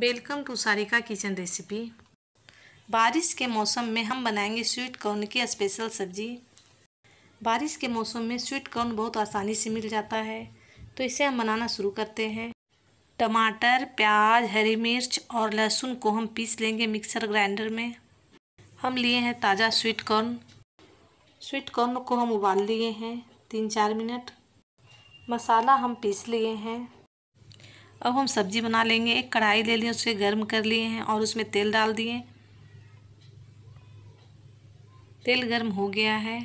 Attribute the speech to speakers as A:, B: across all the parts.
A: welcome to Sarika kitchen recipe बारिश के मौसम में हम बनाएंगे स्वीट कॉर्न की स्पेशल सब्जी बारिश के मौसम में स्वीट कॉर्न बहुत आसानी से मिल जाता है तो इसे हम बनाना शुरू करते हैं टमाटर प्याज हरी मिर्च और लहसुन को हम पीस लेंगे मिक्सर ग्राइंडर में हम लिए हैं ताज़ा स्वीट कॉर्न स्वीट कॉर्न को हम उबाल लिए हैं तीन चार मिनट मसाला हम पीस लिए हैं अब हम सब्जी बना लेंगे एक कढ़ाई ले ली उसे गर्म कर लिए हैं और उसमें तेल डाल दिए तेल गर्म हो गया है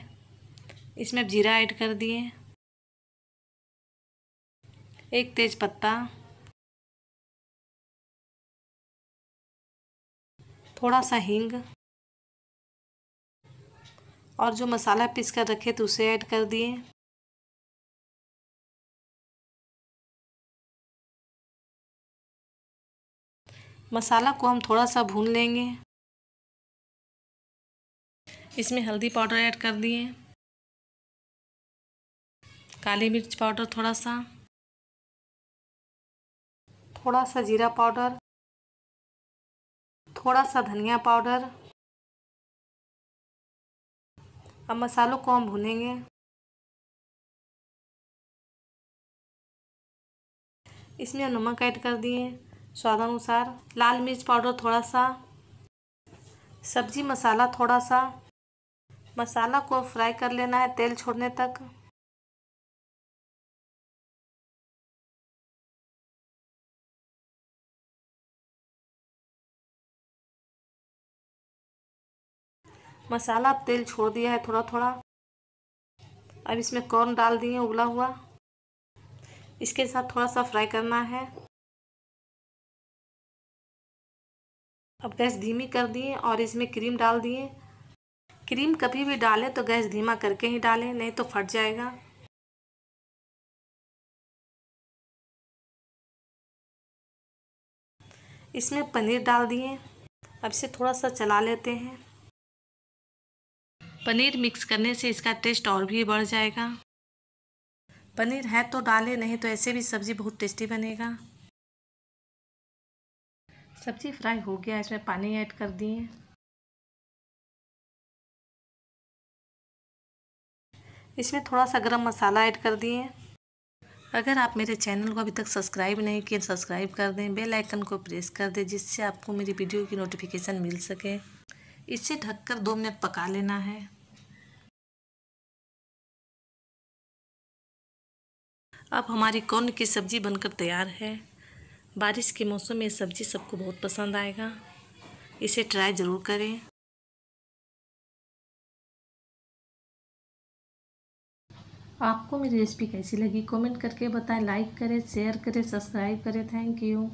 A: इसमें अब जीरा ऐड कर दिए एक तेज पत्ता
B: थोड़ा सा हींग और जो मसाला पीस कर रखे थे उसे ऐड कर दिए मसाला को हम थोड़ा सा भून लेंगे इसमें हल्दी पाउडर ऐड कर दिए काली मिर्च पाउडर थोड़ा सा थोड़ा सा जीरा पाउडर थोड़ा सा धनिया पाउडर अब मसालों को हम भूनेंगे
A: इसमें हम नमक ऐड कर दिए स्वाद अनुसार लाल मिर्च पाउडर थोड़ा सा सब्जी मसाला थोड़ा सा मसाला को फ्राई कर लेना है तेल छोड़ने तक मसाला अब तेल छोड़ दिया है थोड़ा थोड़ा अब इसमें कॉर्न डाल दिए उबला हुआ इसके साथ थोड़ा सा फ्राई करना है अब गैस धीमी कर दिए और इसमें क्रीम डाल दिए क्रीम कभी भी डालें तो गैस धीमा करके ही डालें नहीं तो फट जाएगा इसमें पनीर डाल दिए अब इसे थोड़ा सा चला लेते हैं पनीर मिक्स करने से इसका टेस्ट और भी बढ़ जाएगा पनीर है तो डालें नहीं तो ऐसे भी सब्ज़ी बहुत टेस्टी बनेगा सब्ज़ी फ्राई हो गया इसमें पानी ऐड कर दिए इसमें थोड़ा सा गरम मसाला ऐड कर दिए अगर आप मेरे चैनल को अभी तक सब्सक्राइब नहीं किए सब्सक्राइब कर दें बेल आइकन को प्रेस कर दें जिससे आपको मेरी वीडियो की नोटिफिकेशन मिल सके इसे ढककर दो मिनट पका लेना है अब हमारी कौन की सब्ज़ी बनकर तैयार है बारिश के मौसम में सब्ज़ी सबको बहुत पसंद आएगा इसे ट्राई ज़रूर करें
B: आपको मेरी रेसिपी कैसी लगी कमेंट करके बताएं लाइक करें शेयर करें सब्सक्राइब करें थैंक यू